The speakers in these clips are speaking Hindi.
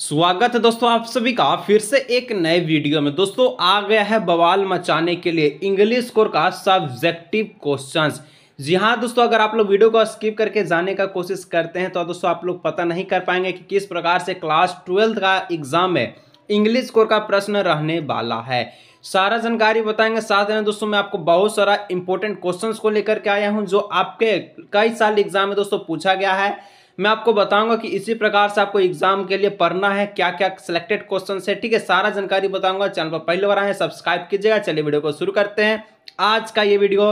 स्वागत है दोस्तों आप सभी का फिर से एक नए वीडियो में दोस्तों आ गया है बवाल मचाने के लिए इंग्लिश कोर का सब्जेक्टिव क्वेश्चंस जी हाँ दोस्तों अगर आप लोग वीडियो को स्किप करके जाने का कोशिश करते हैं तो दोस्तों आप लोग पता नहीं कर पाएंगे कि किस प्रकार से क्लास ट्वेल्थ का एग्जाम है इंग्लिश कोर का प्रश्न रहने वाला है सारा जानकारी बताएंगे साथ में दोस्तों मैं आपको बहुत सारा इंपॉर्टेंट क्वेश्चंस को लेकर के आया हूं जो आपके कई साल एग्जाम में दोस्तों पूछा गया है मैं आपको बताऊंगा कि इसी प्रकार से आपको एग्जाम के लिए पढ़ना है क्या क्या सिलेक्टेड क्वेश्चन है ठीक है सारा जानकारी बताऊंगा चैनल पर पहले बार आए सब्सक्राइब कीजिएगा चलिए वीडियो को शुरू करते हैं आज का ये वीडियो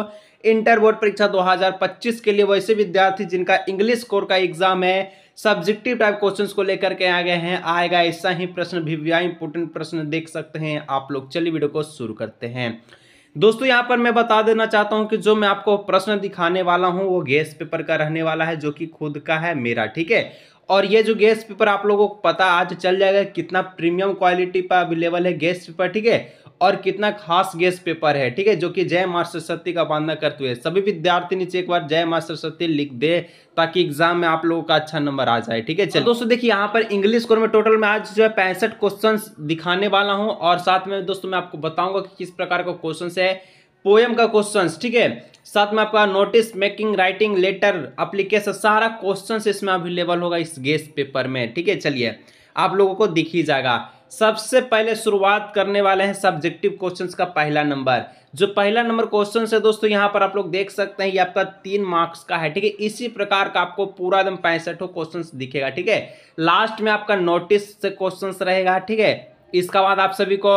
इंटर बोर्ड परीक्षा 2025 के लिए वैसे विद्यार्थी जिनका इंग्लिश कोर का एग्जाम है सब्जेक्टिव टाइप क्वेश्चंस को लेकर के आ गए हैं आएगा ऐसा ही प्रश्न भी इंपोर्टेंट प्रश्न देख सकते हैं आप लोग चलिए वीडियो को शुरू करते हैं दोस्तों यहाँ पर मैं बता देना चाहता हूँ कि जो मैं आपको प्रश्न दिखाने वाला हूँ वो गैस पेपर का रहने वाला है जो कि खुद का है मेरा ठीक है और ये जो गैस पेपर आप लोगों को पता आज चल जाएगा कितना प्रीमियम क्वालिटी पर अवेलेबल है गैस पेपर ठीक है और कितना खास गेस्ट पेपर है ठीक है जो कि जय मास्टर सरस्वती का बांधना करते हुए सभी विद्यार्थी नीचे एक बार जय मास्टर सरस्वती लिख दे ताकि एग्जाम में आप लोगों का अच्छा नंबर आ जाए ठीक है चलो दोस्तों देखिए यहाँ पर इंग्लिश कोर में टोटल में आज जो है पैंसठ क्वेश्चन दिखाने वाला हूँ और साथ में दोस्तों मैं आपको बताऊंगा कि किस प्रकार का क्वेश्चन है पोएम का क्वेश्चन ठीक है साथ में आपका notice making writing letter application सारा क्वेश्चन इसमें अवेलेबल होगा इस गेस्ट पेपर में ठीक है चलिए आप लोगों को दिख ही जाएगा सबसे पहले शुरुआत करने वाले हैं सब्जेक्टिव क्वेश्चंस का पहला नंबर जो पहला नंबर क्वेश्चन है दोस्तों यहाँ पर आप लोग देख सकते हैं ये आपका तीन मार्क्स का है ठीक है इसी प्रकार का आपको पूरा एकदम पैंसठों क्वेश्चन दिखेगा ठीक है लास्ट में आपका नोटिस से क्वेश्चन रहेगा ठीक है इसका बाद आप सभी को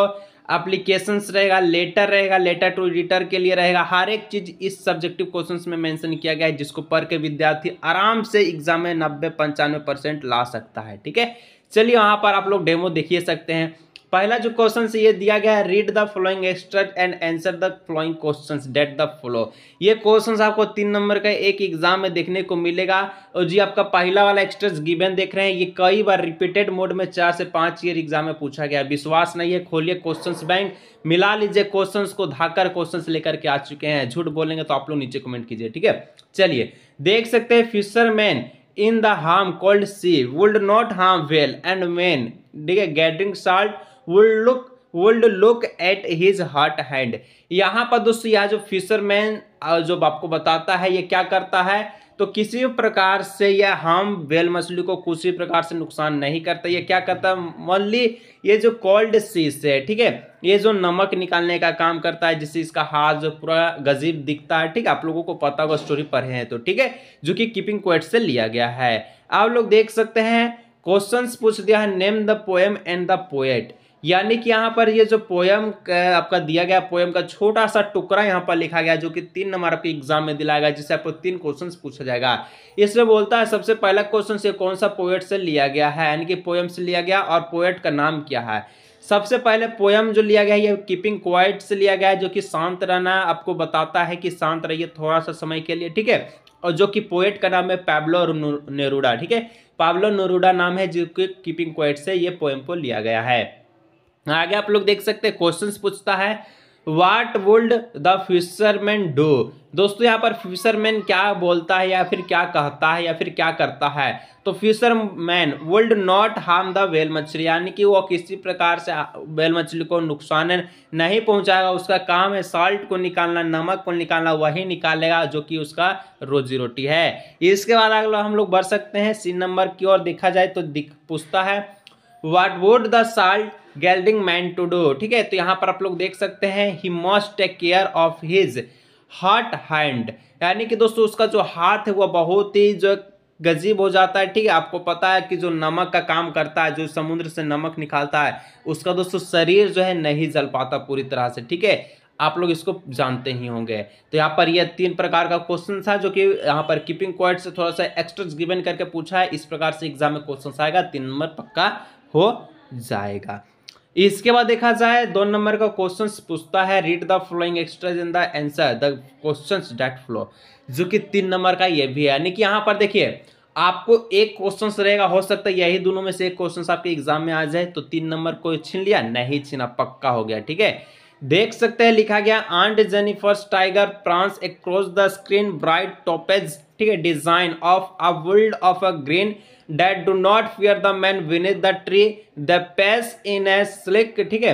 अप्लीकेशन रहेगा लेटर रहेगा लेटर टू एडिटर के लिए रहेगा हर एक चीज इस सब्जेक्टिव क्वेश्चंस में मेंशन किया गया है जिसको पढ़ के विद्यार्थी आराम से एग्जाम में नब्बे पंचानवे परसेंट ला सकता है ठीक है चलिए वहाँ पर आप लोग डेमो देखिए सकते हैं पहला जो क्वेश्चन से ये दिया गया है read the following extract and answer the following questions that the follow ये क्वेश्चंस आपको तीन नंबर का एक एग्जाम में देखने को मिलेगा और जी आपका पहला वाला एक्स्ट्रैक्ट गिवन देख रहे हैं ये कई बार रिपीटेड मोड में चार से पांच ईयर एग्जाम में पूछा गया विश्वास नहीं है खोलिए क्वेश्चन बैंक मिला लीजिए क्वेश्चन को धाकर क्वेश्चन लेकर के आ चुके हैं झूठ बोलेंगे तो आप लोग नीचे कमेंट कीजिए ठीक है चलिए देख सकते हैं fisherman in the harm cold sea would not harm whale and men ठीक है getting salt would look would look at his hurt hand यहाँ पर दोस्तों यह जो फिशरमैन जो आपको बताता है ये क्या करता है तो किसी प्रकार से यह हम बेल मछली को किसी प्रकार से नुकसान नहीं करता ये क्या करता है मोनली ये जो कोल्ड सीस है ठीक है ये जो नमक निकालने का काम करता है जिससे इसका हाथ जो पूरा गजीब दिखता है ठीक है आप लोगों को पता होगा स्टोरी पढ़े हैं तो ठीक है जो कि कीपिंग क्वेट से लिया गया है आप लोग देख सकते हैं क्वेश्चन पूछ दिया है name the poem and the poet यानी कि यहाँ पर ये जो पोयम आपका दिया गया पोयम का छोटा सा टुकड़ा यहाँ पर लिखा गया जो कि तीन नंबर आपके एग्जाम में दिलाया गया जिससे आपको तीन क्वेश्चन पूछा जाएगा इसमें बोलता है सबसे पहला क्वेश्चन से कौन सा पोएट से लिया गया है यानी कि पोयम से लिया गया और पोएट का नाम क्या है सबसे पहले पोयम जो लिया गया है ये कीपिंग क्वाइट से लिया गया है जो कि शांत रहना आपको बताता है कि शांत रहिए थोड़ा सा समय के लिए ठीक है और जो कि पोएट का नाम है और नेरूडा ठीक है पाब्लो नेरूडा नाम है जो कि कीपिंग क्वाइट से ये पोएम को लिया गया है आगे आप लोग देख सकते हैं क्वेश्चंस पूछता है what would the fisherman do दोस्तों यहाँ पर फिशरमैन क्या बोलता है या फिर क्या कहता है या फिर क्या करता है तो fisherman would not harm the whale मछली यानी कि वो किसी प्रकार से वेल मछली को नुकसान नहीं पहुंचाएगा उसका काम है सॉल्ट को निकालना नमक को निकालना वही निकालेगा जो कि उसका रोजी रोटी है इसके बाद अगर हम लोग बढ़ सकते हैं सी नंबर की ओर देखा जाए तो पूछता है what would the salt gathering man to do ठीक है तो यहाँ पर आप लोग देख सकते हैं he most take care of his hurt hand यानी कि दोस्तों उसका जो हाथ है वह बहुत ही जो गजीब हो जाता है ठीक है आपको पता है कि जो नमक का काम करता है जो समुद्र से नमक निकालता है उसका दोस्तों शरीर जो है नहीं जल पाता पूरी तरह से ठीक है आप लोग इसको जानते ही होंगे तो यहाँ पर यह तीन प्रकार का क्वेश्चन था जो कि यहाँ पर कीपिंग क्वाइट से थोड़ा सा एक्स्ट्रा गिवन करके पूछा है इस प्रकार से एग्जाम में क्वेश्चन आएगा तीन नंबर पक्का हो जाएगा इसके बाद देखा जाए दो नंबर का क्वेश्चन पूछता है read the following extra in the answer the question that follow जो कि तीन नंबर का ये भी है यानी कि यहाँ पर देखिए आपको एक क्वेश्चन रहेगा हो सकता है यही दोनों में से एक क्वेश्चन आपके एग्जाम में आ जाए तो तीन नंबर को छीन लिया नहीं छीना पक्का हो गया ठीक है देख सकते हैं लिखा गया aunt Jennifer's tiger prance across the screen bright topaz ठीक है denizens of a world of a green that do not fear the man beneath the tree the pace in a sleek ठीक है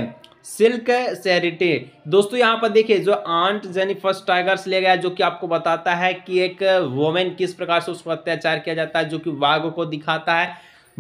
सिल्क सेरिटी दोस्तों यहाँ पर देखिए जो आंट जेनिफर्स टाइगर्स ले गया जो कि आपको बताता है कि एक वोमेन किस प्रकार से उसको अत्याचार किया जाता है जो कि बाघ को दिखाता है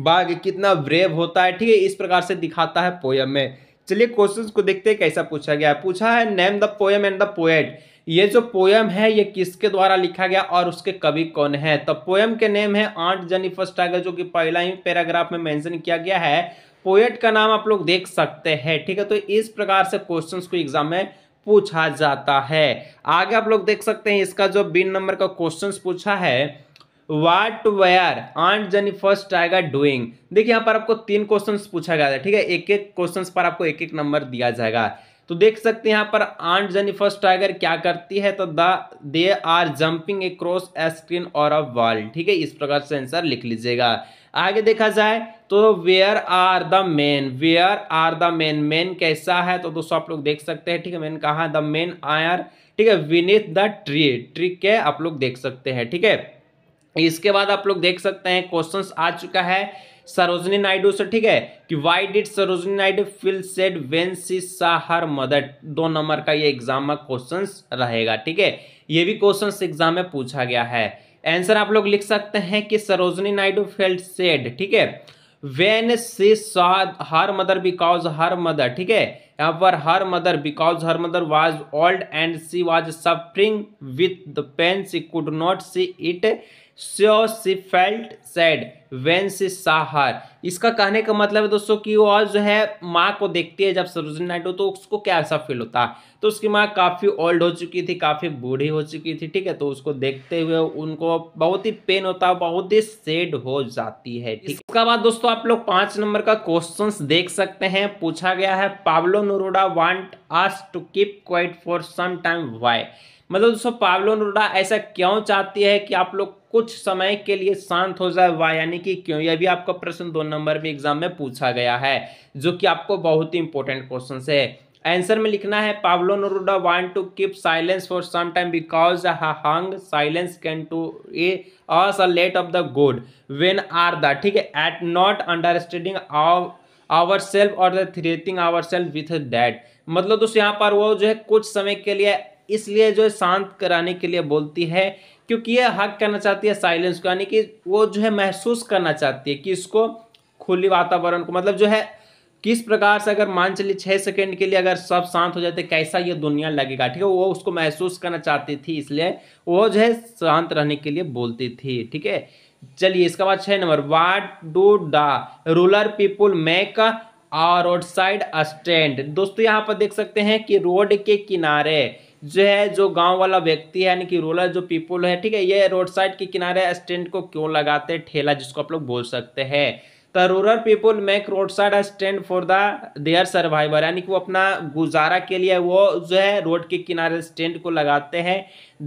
बाघ कितना ब्रेव होता है ठीक है इस प्रकार से दिखाता है पोयम में चलिए क्वेश्चन को देखते हैं कैसा पूछा गया पूछा है name the poem and the poet ये जो पोएम है ये किसके द्वारा लिखा गया और उसके कवि कौन है तो पोएम के नेम है जनी फर्स्ट आगे जो कि पहला ही पैराग्राफ में मेंशन किया गया है पोएट का नाम आप लोग देख सकते हैं ठीक है तो इस प्रकार से क्वेश्चंस को एग्जाम में पूछा जाता है आगे आप लोग देख सकते हैं इसका जो बिन नंबर का क्वेश्चन पूछा है what were aunt Jennifer's tiger doing देखिए यहाँ पर आपको तीन क्वेश्चन पूछा गया था ठीक है एक एक क्वेश्चन पर आपको एक एक नंबर दिया जाएगा तो देख सकते हैं यहाँ पर आंट जनी फर्स्ट टाइगर क्या करती है तो the they are jumping across a screen और अ वॉल ठीक है इस प्रकार से आंसर लिख लीजिएगा आगे देखा जाए तो where are the men where are the men men कैसा है तो दोस्तों आप लोग देख सकते हैं ठीक है मैंने कहा द मेन आयर ठीक है विनीत द ट्री ट्री के आप लोग देख सकते हैं ठीक है इसके बाद आप लोग देख सकते हैं क्वेश्चन आ चुका है सरोजनी नायडू से ठीक है कि why did Sarojini Naidu feel sad when she saw her mother दो नंबर का ये एग्जाम में क्वेश्चन रहेगा ठीक है ये भी क्वेश्चन एग्जाम में पूछा गया है आंसर आप लोग लिख सकते हैं कि सरोजनी नायडू फेल्ड सेड ठीक है when she saw her mother because her mother ठीक है यहाँ पर her mother because her mother was old and she was suffering with the pain she could not see it so she felt sad when she saw her इसका कहने का मतलब है दोस्तों कि वो जो है माँ को देखती है जब सरोजनी नायडू तो उसको क्या ऐसा फील होता है तो उसकी माँ काफ़ी ओल्ड हो चुकी थी काफ़ी बूढ़ी हो चुकी थी ठीक है तो उसको देखते हुए उनको बहुत ही पेन होता है बहुत ही सेड हो जाती है ठीक इसके बाद दोस्तों आप लोग पाँच नंबर का क्वेश्चन देख सकते हैं पूछा गया है Pablo Neruda want us to keep quiet for some time why मतलब दोस्तों पावलो नोडा ऐसा क्यों चाहती है कि आप लोग कुछ समय के लिए शांत हो जाए वाह यानी कि क्यों यह भी आपका प्रश्न दो नंबर में एग्जाम में पूछा गया है जो कि आपको बहुत ही इंपॉर्टेंट क्वेश्चन है आंसर में लिखना है Pablo Neruda want to keep silence for some time because hung silence can to a us a lot of the good when are the ठीक है at not understanding our self और threatening our self with that मतलब दोस्तों यहाँ पर वो जो है कुछ समय के लिए इसलिए जो है शांत कराने के लिए बोलती है क्योंकि ये हक करना चाहती है साइलेंस को यानी कि वो जो है महसूस करना चाहती है कि इसको खुली वातावरण को मतलब जो है किस प्रकार से अगर मान चलिए छः सेकेंड के लिए अगर सब शांत हो जाते कैसा ये दुनिया लगेगा ठीक है वो उसको महसूस करना चाहती थी इसलिए वो जो है शांत रहने के लिए बोलती थी ठीक है चलिए इसके बाद छः number what do the rural people make और रोड साइड स्टैंड दोस्तों यहाँ पर देख सकते हैं कि रोड के किनारे जो है जो गांव वाला व्यक्ति है यानी कि रूरल जो पीपल है ठीक है ये रोड साइड के किनारे स्टैंड को क्यों लगाते हैं ठेला जिसको आप लोग बोल सकते हैं the rural people make road side stand for the their survival यानी कि वो अपना गुजारा के लिए वो जो है रोड के किनारे स्टैंड को लगाते हैं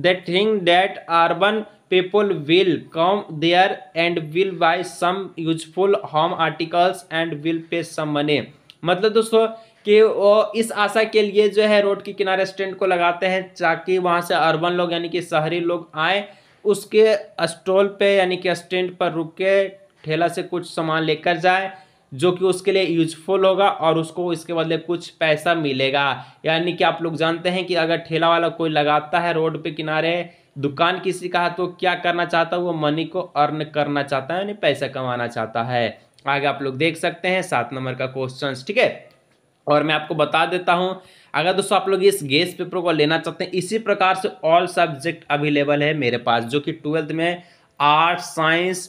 the thing that urban people will come there and will buy some useful home articles and will pay some money मतलब दोस्तों कि वो इस आशा के लिए जो है रोड के किनारे स्टैंड को लगाते हैं ताकि वहाँ से अर्बन लोग यानी कि शहरी लोग आएँ उसके स्टॉल पे यानी कि स्टैंड पर रुक के ठेला से कुछ सामान लेकर जाए जो कि उसके लिए यूजफुल होगा और उसको इसके बदले कुछ पैसा मिलेगा यानी कि आप लोग जानते हैं कि अगर ठेला वाला कोई लगाता है रोड पे किनारे दुकान किसी का तो क्या करना चाहता है वो मनी को अर्न करना चाहता है यानी पैसा कमाना चाहता है आगे आप लोग देख सकते हैं सात नंबर का क्वेश्चन ठीक है और मैं आपको बता देता हूँ अगर दोस्तों आप लोग इस गेस पेपर को लेना चाहते हैं इसी प्रकार से ऑल सब्जेक्ट अवेलेबल है मेरे पास जो कि ट्वेल्थ में आर्ट साइंस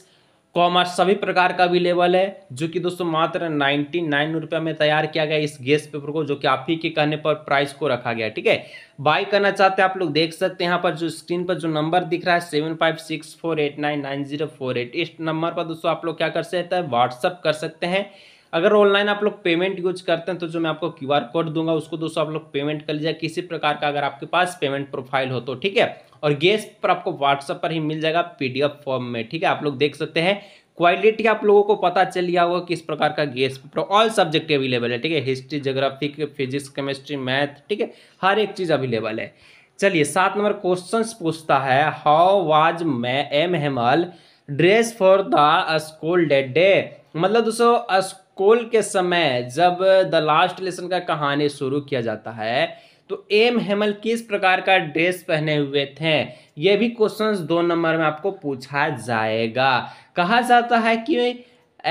कॉमर्स सभी प्रकार का अवेलेबल है जो कि दोस्तों मात्र नाइन्टी नाइन रुपये में तैयार किया गया इस गेस पेपर को जो कि आप ही के कहने पर प्राइस को रखा गया ठीक है बाई करना चाहते हैं आप लोग देख सकते हैं यहाँ पर जो स्क्रीन पर जो नंबर दिख रहा है seven five six four eight nine nine zero four eight इस नंबर पर दोस्तों आप लोग क्या कर सकते हैं व्हाट्सअप कर सकते हैं अगर ऑनलाइन आप लोग पेमेंट यूज करते हैं तो जो मैं आपको क्यू कोड दूंगा उसको दोस्तों आप लोग पेमेंट कर लीजिए किसी प्रकार का अगर आपके पास पेमेंट प्रोफाइल हो तो ठीक है और गैस पर आपको व्हाट्सअप पर ही मिल जाएगा पीडीएफ फॉर्म में ठीक है आप लोग देख सकते हैं क्वालिटी आप लोगों को पता चल गया होगा किस प्रकार का guess paper all subject available है ठीक है history geography physics chemistry math ठीक है हर एक चीज़ अवेलेबल है चलिए सात नंबर क्वेश्चन पूछता है how was my M Hamel dress for the school that day मतलब दोस्तों स्कोल के समय जब द लास्ट लेसन का कहानी शुरू किया जाता है तो एम हेमल किस प्रकार का ड्रेस पहने हुए थे ये भी क्वेश्चंस दो नंबर में आपको पूछा जाएगा कहा जाता है कि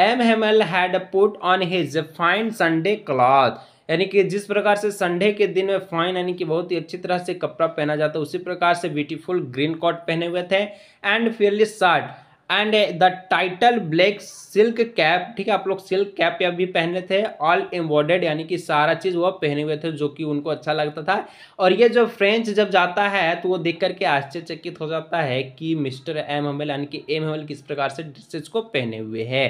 M Hamel had put on his fine Sunday cloth यानी कि जिस प्रकार से संडे के दिन में फाइन यानी कि बहुत ही अच्छी तरह से कपड़ा पहना जाता है उसी प्रकार से ब्यूटीफुल ग्रीन कॉट पहने हुए थे and fearless shirt and the title black silk cap ठीक है आप लोग सिल्क कैप भी पहने थे ऑल एम्बॉडेड यानी कि सारा चीज़ वो पहने हुए थे जो कि उनको अच्छा लगता था और ये जो फ्रेंच जब जाता है तो वो देख करके आश्चर्यचकित हो जाता है कि मिस्टर एम हमेल यानी कि एम हमेल किस प्रकार से ड्रेसेज को पहने हुए है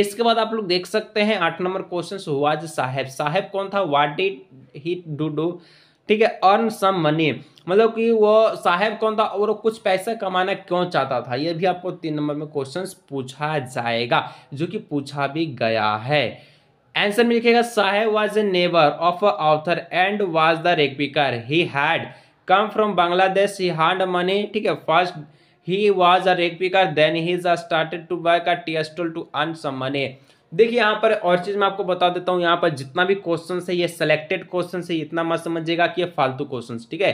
इसके बाद आप लोग देख सकते हैं आठ number question who was Saheb Saheb कौन था what did he do do ठीक है अर्न सम मनी मतलब कि वो साहेब कौन था और वो कुछ पैसा कमाना क्यों चाहता था ये भी आपको तीन नंबर में क्वेश्चन पूछा जाएगा जो कि पूछा भी गया है आंसर में लिखेगा Saheb was a neighbour of other author and was the ragpicker he had come from Bangladesh he hand money ठीक है first he was a ragpicker then he is started to buy का tea to earn some money देखिए यहाँ पर और चीज़ मैं आपको बता देता हूँ यहाँ पर जितना भी क्वेश्चन है ये सिलेक्टेड क्वेश्चन है इतना मत समझिएगा कि ये फालतू क्वेश्चन ठीक है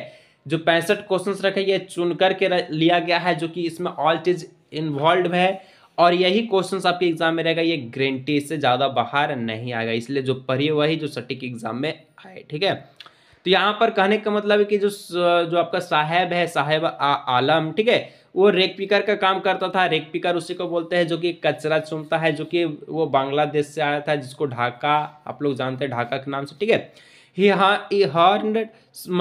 जो पैंसठ क्वेश्चन रखे ये चुन करके लिया गया है जो कि इसमें ऑल चीज़ इन्वॉल्व है और यही क्वेश्चंस आपके एग्जाम में रहेगा ये ग्रेंटी से ज़्यादा बाहर नहीं आएगा इसलिए जो पढ़िए वही जो सटीक एग्जाम में आए ठीक है तो यहाँ पर कहने का मतलब है कि जो जो आपका साहेब है साहेब आ, आलम ठीक है वो रेक पिकर का काम करता था रेक पिकर उसी को बोलते हैं जो कि कचरा चुनता है जो कि वो बांग्लादेश से आया था जिसको ढाका आप लोग जानते हैं ढाका के नाम से ठीक है ही ई earn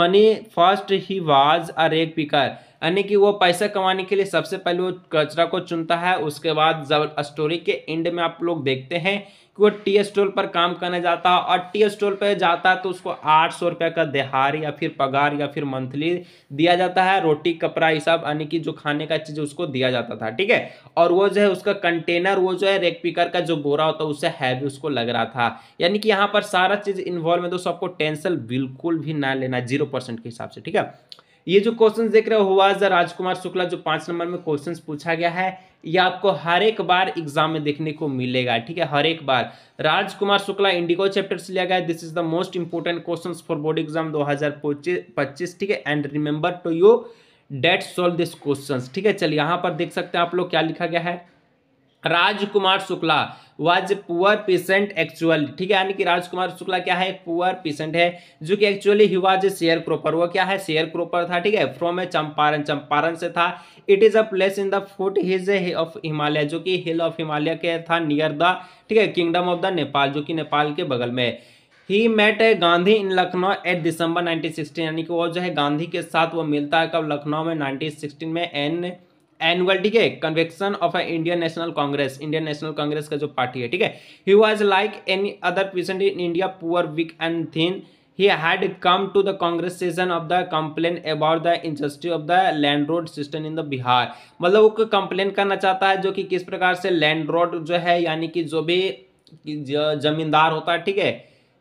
money first he was a rag picker यानी कि वो पैसा कमाने के लिए सबसे पहले वो कचरा को चुनता है उसके बाद जब स्टोरी के एंड में आप लोग देखते हैं वो टी स्टोल पर काम करने जाता है और टी स्टोल पर जाता है तो उसको आठ सौ रुपये का देहार या फिर पगार या फिर मंथली दिया जाता है रोटी कपड़ा ये सब यानी कि जो खाने का चीज़ उसको दिया जाता था ठीक है और वो जो है उसका कंटेनर वो जो है रेक पिकर का जो बोरा होता है उससे हैवी उसको लग रहा था यानी कि यहाँ पर सारा चीज़ इन्वॉल्व है दोस्तों आपको टेंशन बिल्कुल भी ना लेना जीरो परसेंट के हिसाब से ठीक है ये जो क्वेश्चन देख रहे हो राजकुमार शुक्ला जो पांच नंबर में क्वेश्चन पूछा गया है ये आपको हर एक बार एग्जाम में देखने को मिलेगा ठीक है हर एक बार राजकुमार शुक्ला इंडिगो चैप्टर से लिया गया this is the most important question for board exam दो हजार पच्चीस ठीक है and remember to you that solve this question ठीक है चलिए यहाँ पर देख सकते हैं आप लोग क्या लिखा गया है Rajkumar Shukla was poor patient actual ठीक है यानी कि राजकुमार शुक्ला क्या है पुअर पेशेंट है जो कि actually he was sharecropper वो क्या है शेयर क्रोपर था ठीक है फ्रॉम ए चंपारण चंपारण से था it is a place in the foothills of Himalaya जो कि हिल ऑफ हिमालय के था नियर द ठीक है किंगडम ऑफ द नेपाल जो कि नेपाल के बगल में है he met Gandhi in Lucknow at December 1916 यानी कि वो जो है गांधी के साथ वो मिलता है कब लखनऊ में 1916 में एन एनुअल ठीक है convention of a Indian National Congress Indian National Congress का जो पार्टी है ठीक है he was like any other person in India poor weak and thin he had come to the Congress session of the complaint about the injustice of the land road system in the bihar मतलब वो कंप्लेन करना चाहता है जो कि किस प्रकार से लैंड रोड जो है यानी कि जो भी जमींदार होता है ठीक है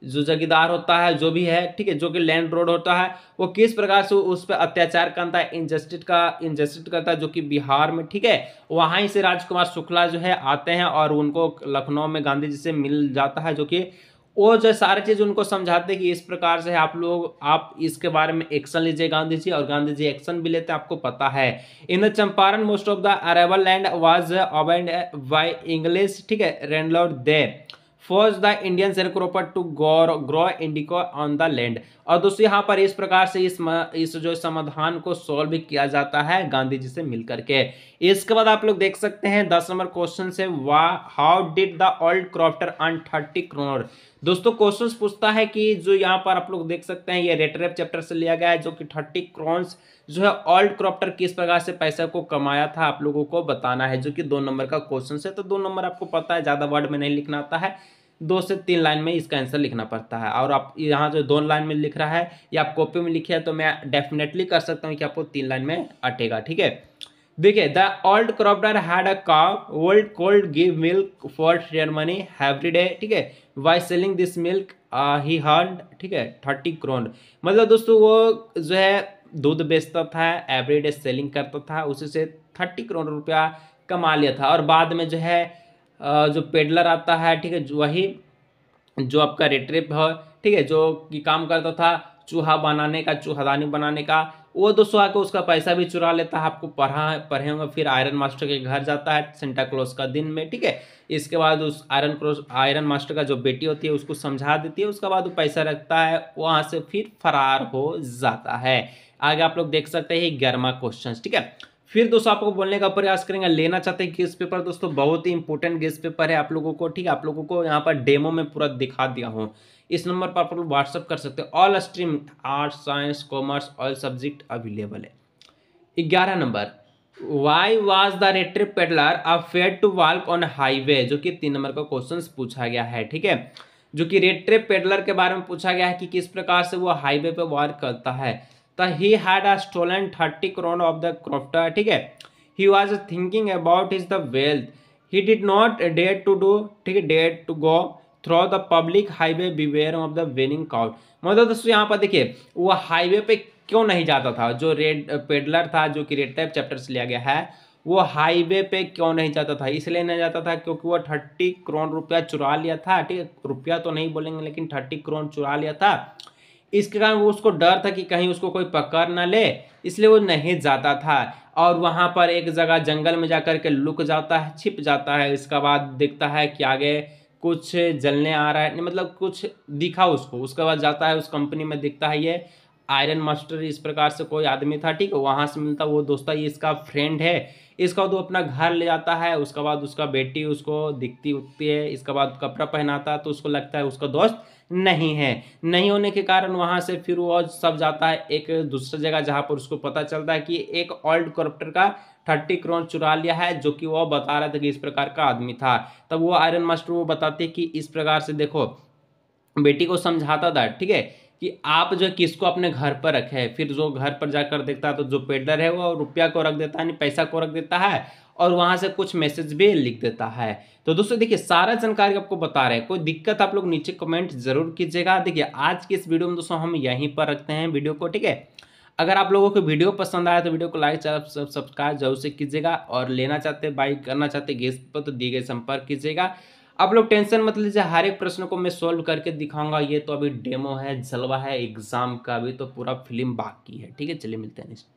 जो जगीदार होता है जो भी है ठीक है जो कि लैंड रोड होता है वो किस प्रकार से उस पर अत्याचार करता है इंजस्टिस का इंजस्टिस करता है जो कि बिहार में ठीक है वहाँ ही से राजकुमार शुक्ला जो है आते हैं और उनको लखनऊ में गांधी जी से मिल जाता है जो कि वो जो सारे चीज़ उनको समझाते हैं कि इस प्रकार से आप लोग आप इसके बारे में एक्शन लीजिए गांधी जी और गांधी जी एक्शन भी लेते हैं आपको पता है in Champaran most of the arable land was अबेंड बाय इंग्लिश ठीक है landlord there first the Indian sharecropper to गौर grow indigo on the land और दोस्तों यहाँ पर इस प्रकार से इस म, इस जो समाधान को सॉल्व किया जाता है गांधी जी से मिलकर के इसके बाद आप लोग देख सकते हैं दस नंबर क्वेश्चन से वा how did the old crofter earn thirty kroner दोस्तों क्वेश्चन पूछता है कि जो यहाँ पर आप लोग देख सकते हैं ये रेटरेप चैप्टर से लिया गया है जो कि थर्टी क्रॉन्स जो है ऑल्ड क्रॉप्टर किस प्रकार से पैसा को कमाया था आप लोगों को बताना है जो कि दो नंबर का क्वेश्चन है तो दो नंबर आपको पता है ज़्यादा वर्ड में नहीं लिखना आता है दो से तीन लाइन में इसका आंसर लिखना पड़ता है और आप यहाँ जो दो लाइन में लिख रहा है या आप कॉपी में लिखे तो मैं डेफिनेटली कर सकता हूँ कि आपको तीन लाइन में अटेगा ठीक है देखिए the old crofter had a cow old could give milk for share money every day ठीक है by selling this milk he earned ठीक है थर्टी क्रोन मतलब दोस्तों वो जो है दूध बेचता था एवरी डे सेलिंग करता था उसी से थर्टी करोड़ रुपया कमा लिया था और बाद में जो है जो पेडलर आता है ठीक है वही जो आपका रेट्रेप है ठीक है जो कि काम करता था चूहा बनाने का चूहादानी बनाने का वो दोस्तों आके उसका पैसा भी चुरा लेता है आपको पढ़ा पढ़े होंगे फिर आयरन मास्टर के घर जाता है सेंटा क्लोज का दिन में ठीक है इसके बाद उस आयरन क्लोज आयरन मास्टर का जो बेटी होती है उसको समझा देती है उसके बाद वो पैसा रखता है वहाँ से फिर फरार हो जाता है आगे आप लोग देख सकते हैं ग्यारहवा क्वेश्चन ठीक है फिर दोस्तों आपको बोलने का प्रयास करेंगे लेना चाहते हैं गेस्ट पेपर दोस्तों बहुत ही इंपॉर्टेंट गेस्ट पेपर है आप लोगों को ठीक है आप लोगों को यहाँ पर डेमो में पूरा दिखा दिया हूँ इस नंबर पर आप लोग व्हाट्सअप कर सकते हैं all stream arts science commerce all subject available है ग्यारह नंबर why was the rattrap peddler afraid to walk on highway जो कि तीन नंबर का क्वेश्चन पूछा गया है ठीक है जो कि रेट्रे पेडलर के बारे में पूछा गया है कि किस प्रकार से वो हाईवे पर वॉक करता है तो he had a stolen thirty kroner of the crofter ठीक है he was thinking about is the wealth he did not dare to do ठीक है dare to go through the public highway beware of the वेनिंग काउट मतलब दोस्तों यहाँ पर देखिए वो हाईवे पे क्यों नहीं जाता था जो रेड पेडलर था जो कि रेड टाइप चैप्टर से लिया गया है वो हाईवे पे क्यों नहीं जाता था इसलिए नहीं जाता था क्योंकि वो थर्टी करोड़ रुपया चुरा लिया था ठीक है रुपया तो नहीं बोलेंगे लेकिन थर्टी करोड़ चुरा लिया था इसके कारण वो उसको डर था कि कहीं उसको कोई पकड़ ना ले इसलिए वो नहीं जाता था और वहाँ पर एक जगह जंगल में जा कर के लुक जाता है छिप जाता है इसके बाद देखता है कि आगे कुछ जलने आ रहा है मतलब कुछ दिखा उसको उसके बाद जाता है उस कंपनी में दिखता है ये आयरन मास्टर इस प्रकार से कोई आदमी था ठीक है वहाँ से मिलता वो दोस्त ये इसका फ्रेंड है इसका वो अपना घर ले जाता है उसके बाद उसका बेटी उसको दिखती उठती है इसके बाद कपड़ा पहनाता है तो उसको लगता है उसका दोस्त नहीं है नहीं होने के कारण वहाँ से फिर वो सब जाता है एक दूसरी जगह जहाँ पर उसको पता चलता है कि एक ओल्ड करप्टर का थर्टी क्रोन चुरा लिया है जो कि वो बता रहा था कि इस प्रकार का आदमी था तब वो आयरन मास्टर वो बताते कि इस प्रकार से देखो बेटी को समझाता था ठीक है कि आप जो किसको अपने घर पर रखे फिर जो घर पर जाकर देखता है तो जो पेडर है वो रुपया को रख देता है यानी पैसा को रख देता है और वहाँ से कुछ मैसेज भी लिख देता है तो दोस्तों देखिए सारा जानकारी आपको बता रहे हैं कोई दिक्कत आप लोग नीचे कमेंट जरूर कीजिएगा देखिए आज की इस वीडियो में दोस्तों हम यहीं पर रखते हैं वीडियो को ठीक है अगर आप लोगों को वीडियो पसंद आया तो वीडियो को लाइक सब्सक्राइब जरूर से कीजिएगा और लेना चाहते बाई करना चाहते गेस्ट पर तो दिए गए संपर्क कीजिएगा आप लोग टेंशन मत लीजिए हर एक प्रश्न को मैं सॉल्व करके दिखाऊंगा ये तो अभी डेमो है जलवा है एग्जाम का अभी तो पूरा फिल्म बाकी है ठीक है चलिए मिलते हैं नेक्स्ट